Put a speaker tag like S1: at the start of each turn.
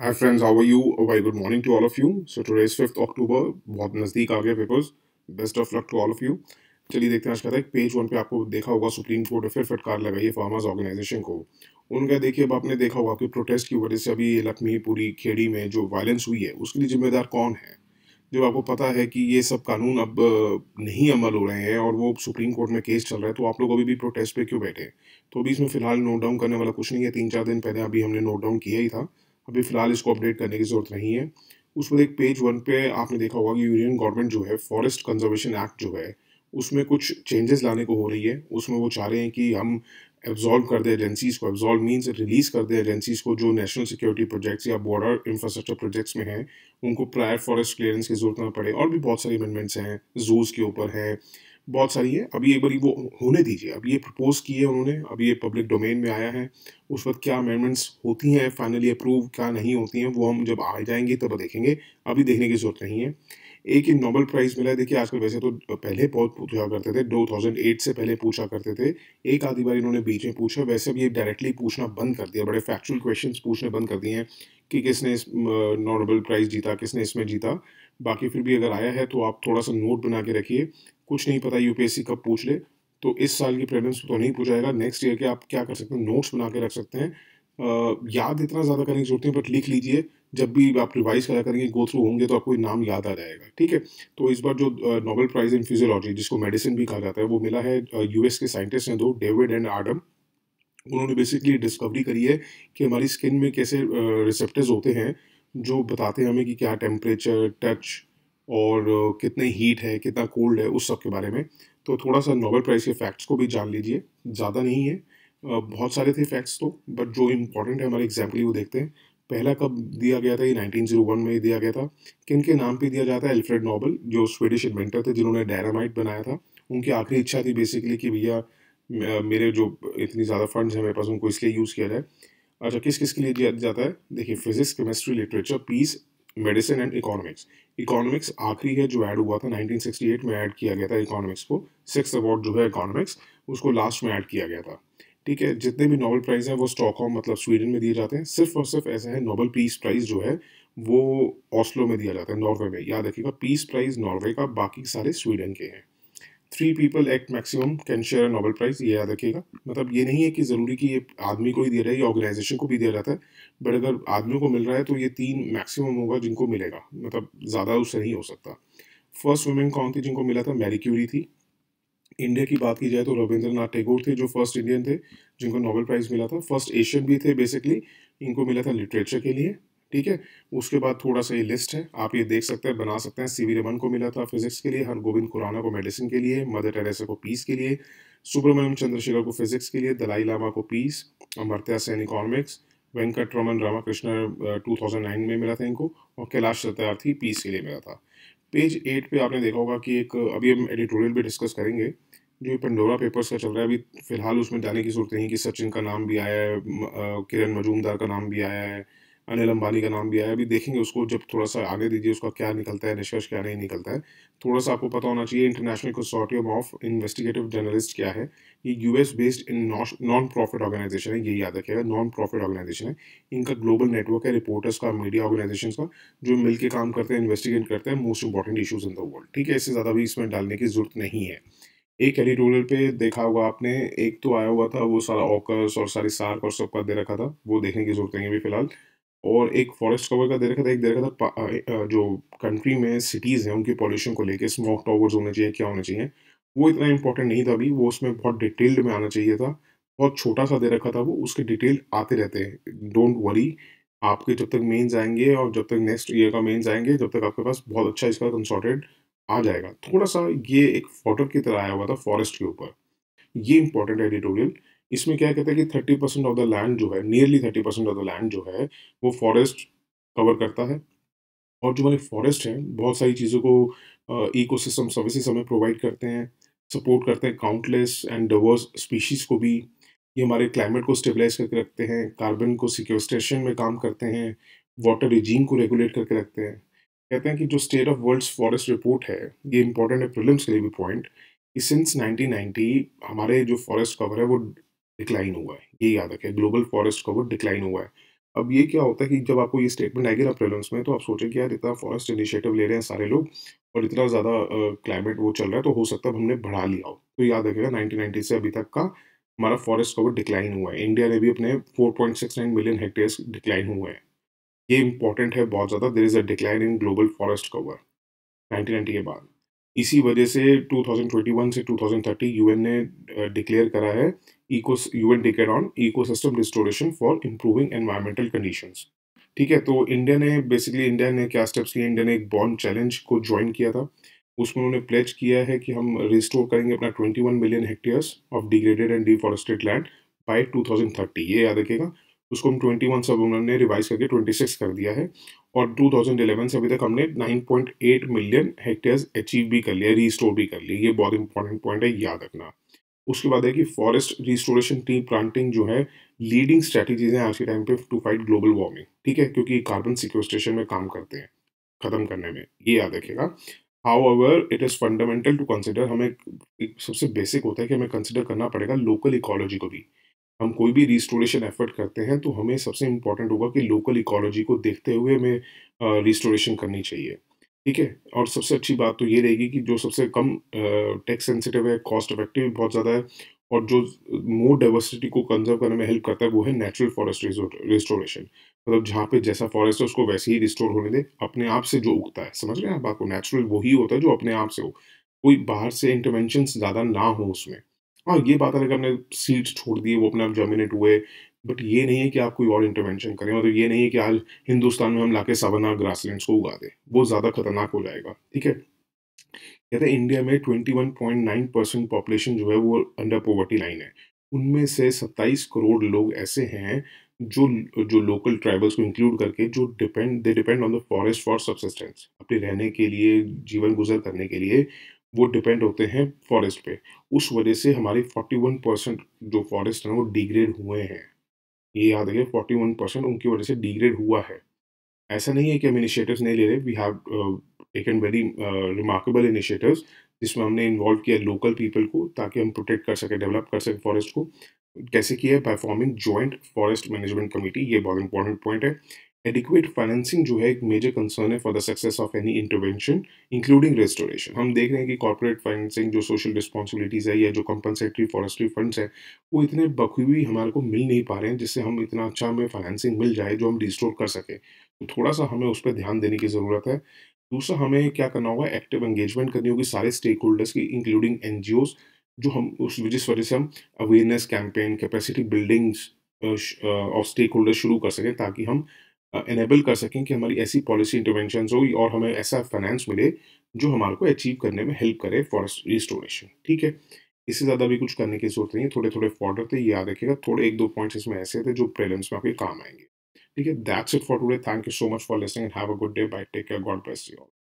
S1: hi friends how are you very good morning to all of you so is fifth October बहुत नज़दीक आ गया papers best of luck to all of you चलिए देखते हैं आज का था पेज वन पे आपको देखा होगा सुप्रीम कोर्ट ने फिर फटकार लगाई है फार्मर्स ऑर्गेनाइजेशन को उनका देखिए अब आपने देखा होगा कि प्रोटेस्ट की वजह से अभी लखमीपुरी खेड़ी में जो वायलेंस हुई है उसके लिए जिम्मेदार कौन है जब आपको पता है कि ये सब कानून अब नहीं अमल हो रहे हैं और वो सुप्रीम कोर्ट में केस चल रहा है तो आप लोग अभी भी प्रोटेस्ट पे क्यों बैठे हैं तो अभी इसमें फिलहाल नोट डाउन करने वाला कुछ नहीं है तीन चार दिन पहले अभी हमने नोट डाउन किया ही था अभी फ़िलहाल इसको अपडेट करने की ज़रूरत नहीं है उस पर एक पेज वन पे आपने देखा होगा कि यूनियन गवर्नमेंट जो है फॉरेस्ट कंजर्वेशन एक्ट जो है उसमें कुछ चेंजेस लाने को हो रही है उसमें वो चाह रहे हैं कि हम एब्जॉल्व कर दें एजेंसीज़ को एब्जॉल्व मीन्स रिलीज़ कर दें एजेंसीज़ को जो नेशनल सिक्योरिटी प्रोजेक्ट्स या बॉर्डर इंफ्रास्ट्रक्चर प्रोजेक्ट्स में हैं उनको प्रायर फॉरेस्ट क्लियरेंस की जरूरत ना पड़े और भी बहुत सारे अमेंडमेंट्स हैं जूज़ के ऊपर हैं बहुत सारी हैं अभी एक बार वो होने दीजिए अभी ये प्रपोज किए उन्होंने अभी ये पब्लिक डोमेन में आया है उस वक्त क्या अमेंडमेंट्स होती हैं फाइनली अप्रूव क्या नहीं होती हैं वो हम जब आ जाएंगे तब देखेंगे अभी देखने की जरूरत नहीं है एक ये नोबल प्राइज़ मिला है देखिए आजकल वैसे तो पहले बहुत पूछा करते थे 2008 से पहले पूछा करते थे एक आधी बार इन्होंने बीच में पूछा वैसे भी ये डायरेक्टली पूछना बंद कर दिया बड़े फैक्चुअल क्वेश्चन पूछने बंद कर दिए हैं कि किसने इस नोबल प्राइज़ जीता किसने इसमें जीता बाकी फिर भी अगर आया है तो आप थोड़ा सा नोट बना के रखिए कुछ नहीं पता यूपीएससी कब पूछ ले तो इस साल की प्रेलेम्स तो नहीं पूछाएगा नेक्स्ट ईयर के आप क्या कर सकते हैं नोट्स बना के रख सकते हैं आ, याद इतना ज़्यादा करने की जरूरत है बट लिख लीजिए जब भी आप रिवाइज करा करेंगे गो थ्रू होंगे तो आपको नाम याद आ जाएगा ठीक है तो इस बार जो नोबेल प्राइज इन फिजियोलॉजी जिसको मेडिसिन भी कहा जाता है वो मिला है यूएस के साइंटिस्ट हैं दो डेविड एंड आडम उन्होंने बेसिकली डिस्कवरी करी है कि हमारी स्किन में कैसे रिसेप्टर्स होते हैं जो बताते हैं हमें कि क्या टेम्परेचर टच और कितने हीट है कितना कोल्ड है उस सब के बारे में तो थोड़ा सा नोबल प्राइज़ के फैक्ट्स को भी जान लीजिए ज़्यादा नहीं है बहुत सारे थे फैक्ट्स तो बट जो इम्पोर्टेंट है हमारे एग्जाम वो देखते हैं पहला कब दिया गया था ये 1901 में दिया गया था किन के नाम पे दिया जाता है एल्फ्रेड नोबल जो स्वीडिश इन्वेंटर थे जिन्होंने डायनामाइट बनाया था उनकी आखिरी इच्छा थी बेसिकली कि भैया मेरे जो इतनी ज़्यादा फंड्स हैं मेरे पास उनको इसलिए यूज़ किया जाए अच्छा किस किस के लिए दिया जाता है देखिए physics chemistry literature peace medicine and economics economics आखिरी है जो ऐड हुआ था 1968 में ऐड किया गया था इकोनॉमिक्स को सिक्स अवार्ड जो है इकोनॉमिक्स उसको लास्ट में ऐड किया गया था ठीक है जितने भी नोबल प्राइज़ हैं वो स्टॉकहोम मतलब स्वीडन में दिए जाते हैं सिर्फ और सिर्फ ऐसा है नोबल पीस प्राइज़ जो है वो ऑस्लो में दिया जाता है नॉर्वे में याद रखिएगा पीस प्राइज़ नॉर्वे का बाकी सारे स्वीडन के हैं three people act maximum can share a Nobel prize ये याद रखिएगा मतलब ये नहीं है कि ज़रूरी कि ये आदमी को ही दे रहा है या ऑर्गेनाइजेशन को भी दिया जाता है बट अगर आदमी को मिल रहा है तो ये तीन मैक्सिमम होगा जिनको मिलेगा मतलब ज़्यादा उससे नहीं हो सकता फर्स्ट वुमेन कौन थी जिनको मिला था मैरी क्यूरी थी इंडिया की बात की जाए तो रविंद्रनाथ टैगोर थे जो फर्स्ट इंडियन थे जिनको नोबल प्राइज़ मिला था फर्स्ट एशियन भी थे बेसिकली इनको मिला था लिटरेचर के लिए ठीक है उसके बाद थोड़ा सा ये लिस्ट है आप ये देख सकते हैं बना सकते हैं सी वी रमन को मिला था फिजिक्स के लिए हर गोविंद खुराना को मेडिसिन के लिए मदर टेरेसा को पीस के लिए सुब्रमण्यम चंद्रशेखर को फिजिक्स के लिए दलाई लामा को peace Amartya Sen economics Venkat Raman Ramakrishnan two में मिला था इनको और कैलाश सत्यार्थी पीस के लिए मिला था पेज एट पे आपने देखा होगा कि एक अभी हम एडिटोरियल भी डिस्कस करेंगे जो पंडोरा पेपर्स का चल रहा है अभी फिलहाल उसमें डालने की जरूरत नहीं कि सचिन का नाम भी आया है किरण मजूमदार का नाम भी आया है अनिल अंबानी का नाम भी आया अभी देखेंगे उसको जब थोड़ा सा आगे दीजिए उसका क्या निकलता है निष्कर्ष क्या नहीं निकलता है थोड़ा सा आपको पता होना चाहिए international consortium of investigative journalist क्या है ये US based in non profit organisation है ये याद रखिएगा नॉन प्रॉफिट ऑर्गेनाइजेशन है इनका ग्लोबल नेटवर्क है रिपोर्टर्स का मीडिया ऑर्गेनाइजेशन का जो मिलकर काम करते हैं इन्वेस्टिगेट करते हैं most important issues in the world ठीक है इससे ज़्यादा भी इसमें डालने की जरूरत नहीं है एक एडिटोरियल पे देखा होगा आपने एक तो आया हुआ था वो सारा ऑकर्स और सारी सार्क और सबका दे रखा था वो देखने की जरूरत नहीं है अभी फिलहाल और एक फॉरेस्ट कवर का दे रखा था एक दे रखा था जो कंट्री में सिटीज़ हैं उनके पॉल्यूशन को लेके स्मोक टावर्स होने चाहिए क्या होने चाहिए वो इतना इंपॉर्टेंट नहीं था अभी वो उसमें बहुत डिटेल्ड में आना चाहिए था बहुत छोटा सा दे रखा था वो उसके डिटेल आते रहते हैं डोंट वरी आपके जब तक मेन्स आएंगे और जब तक नेक्स्ट ईयर का मेन्स आएंगे जब तक आपके पास बहुत अच्छा इसका कंसॉर्टेड आ जाएगा थोड़ा सा ये एक फोटो की तरह आया हुआ था फॉरेस्ट के ऊपर ये इंपॉर्टेंट है एडिटोरियल इसमें क्या कहता है कि thirty percent of the land जो है nearly thirty percent of the land जो है वो फॉरेस्ट कवर करता है और जो हमारे फॉरेस्ट हैं बहुत सारी चीज़ों को इको सिस्टम सर्विसेज हमें प्रोवाइड करते हैं सपोर्ट करते हैं काउंटलेस एंड डवर्स स्पीशीज़ को भी ये हमारे क्लाइमेट को स्टेबलाइज करके रखते हैं कार्बन को सिक्योस्टेशन में काम करते हैं वाटर रिजीम को रेगुलेट करके रखते हैं कहते हैं कि जो state of world's forest report है ये इंपॉर्टेंट है प्रिलिम्स के लिए भी पॉइंट कि सिंस 1990 हमारे जो फॉरेस्ट कवर है वो डिक्लाइन हुआ है ये याद रखें ग्लोबल फॉरेस्ट कवर डिक्लाइन हुआ है अब ये क्या होता है कि जब आपको ये स्टेटमेंट आएगी ना प्रेलेंस में तो आप सोचें कि यार इतना फॉरेस्ट इनिशिएटिव ले रहे हैं सारे लोग और इतना ज़्यादा क्लाइमेट वो चल रहा है तो हो सकता है हमने बढ़ा लिया हो तो याद रखेगा नाइनटीन से अभी तक का हमारा फॉरेस्ट कवर डिक्लाइन हुआ है इंडिया ने भी अपने फोर मिलियन हेक्टेयर्स डिक्लाइन हुए हैं ये इंपॉर्टेंट है बहुत ज़्यादा देर is a decline in global forest cover nineteen के बाद इसी वजह से 2021 से 2030 यूएन ने डिक्लेयर करा है इको UN declare on ecosystem restoration for improving environmental conditions ठीक है तो इंडिया ने बेसिकली इंडिया ने क्या स्टेप्स लिए इंडिया ने एक बॉन्ड चैलेंज को ज्वाइन किया था उसमें उन्होंने प्लेज किया है कि हम रिस्टोर करेंगे अपना 21 million hectares of degraded and deforested land by 2030 ये याद रखेगा उसको हम ट्वेंटी वन से अब रिवाइज करके ट्वेंटी सिक्स कर दिया है और टू थाउजेंड इलेवन से अभी तक हमने nine point eight million hectares achieve भी कर लिया रीस्टोर भी कर लिया ये बहुत इंपॉर्टेंट पॉइंट है याद रखना उसके बाद है कि फॉरेस्ट रिस्टोरेशन टी प्लांटिंग जो है लीडिंग स्ट्रैटेजीज हैं आज के टाइम पे टू फाइट ग्लोबल वार्मिंग ठीक है क्योंकि कार्बन सिक्वेस्ट्रेशन में काम करते हैं ख़त्म करने में ये याद रखेगा however it is fundamental to consider हमें सबसे बेसिक होता है कि हमें कंसिडर करना पड़ेगा लोकल इकोलॉजी को भी हम कोई भी रिस्टोरेशन एफर्ट करते हैं तो हमें सबसे इम्पॉर्टेंट होगा कि लोकल इकोलॉजी को देखते हुए हमें रिस्टोरेशन करनी चाहिए ठीक है और सबसे अच्छी बात तो ये रहेगी कि जो सबसे कम टैक्स सेंसिटिव है कॉस्ट इफेक्टिव बहुत ज़्यादा है और जो मोर डाइवर्सिटी को कंजर्व करने में हेल्प करता है वो है नेचुरल फॉरेस्ट रिस्टोरेशन मतलब जहाँ पे जैसा फॉरेस्ट है उसको वैसे ही रिस्टोर होने दे अपने आप से जो उगता है समझ रहे हैं आप आपको नेचुरल वही होता है जो अपने आप से हो कोई बाहर से इंटरवेंशन ज़्यादा ना हो उसमें हाँ ये बात है कि आपने सीट छोड़ दिए वो अपने आप जर्मिनेट हुए बट ये नहीं है कि आप कोई और इंटरवेंशन करें मतलब ये नहीं है कि आज हिंदुस्तान में हम लाके सवना ग्रासलैंड्स को उगा दें वो ज़्यादा खतरनाक हो जाएगा ठीक है कहते हैं इंडिया में twenty one point nine percent population जो है वो अंडर पॉवर्टी लाइन है उनमें से सत्ताईस करोड़ लोग ऐसे हैं जो जो लोकल ट्राइबल्स को इंक्लूड करके जो depend they depend on the forest for subsistence अपने रहने के लिए जीवन गुजर करने के लिए वो डिपेंड होते हैं फॉरेस्ट पे उस वजह से हमारे 41 परसेंट जो फॉरेस्ट हैं वो डिग्रेड हुए हैं ये याद रखिए 41 परसेंट उनकी वजह से डिग्रेड हुआ है ऐसा नहीं है कि हम इनिशिएटिव्स नहीं ले रहे we have taken very remarkable initiatives जिसमें हमने इन्वॉल्व किया लोकल पीपल को ताकि हम प्रोटेक्ट कर सकें डेवलप कर सकें फॉरेस्ट को कैसे किया है by forming joint forest management committee ये बहुत इंपॉर्टेंट पॉइंट है एडिक्वेट फाइनेंसिंग जो है एक मेजर कंसर्न है for the success of any intervention including restoration हम देख रहे हैं कि कॉर्पोरेट फाइनेंसिंग जो सोशल रिस्पॉन्सिबिलिटीज़ है या जो कंपनसेटरी फॉरेस्ट्री फंड्स है वो इतने बखूबी हमारे को मिल नहीं पा रहे हैं जिससे हम इतना अच्छा हमें फाइनेंसिंग मिल जाए जो हम रिस्टोर कर सकें तो थोड़ा सा हमें उस पर ध्यान देने की ज़रूरत है दूसरा हमें क्या करना होगा एक्टिव एंगेजमेंट करनी होगी सारे स्टेक होल्डर्स की इंक्लूडिंग एन जो हम उस जिस वजह से हम awareness campaign capacity buildings of stakeholder शुरू कर सकें ताकि हम इनेबल कर सकें कि हमारी ऐसी पॉलिसी इंटरवेंशन हो और हमें ऐसा फाइनेंस मिले जो हमारे को अचीव करने में हेल्प करे फॉरेस्ट रिस्टोरेशन ठीक है इससे ज़्यादा भी कुछ करने की जरूरत नहीं है थोड़े थोड़े फॉर्डर थे याद रखिएगा थोड़े एक दो पॉइंट्स इसमें ऐसे थे जो प्रेलम्स में आपके काम आएंगे ठीक है that's it for today thank you so much for listening and have a good day bye take care God bless you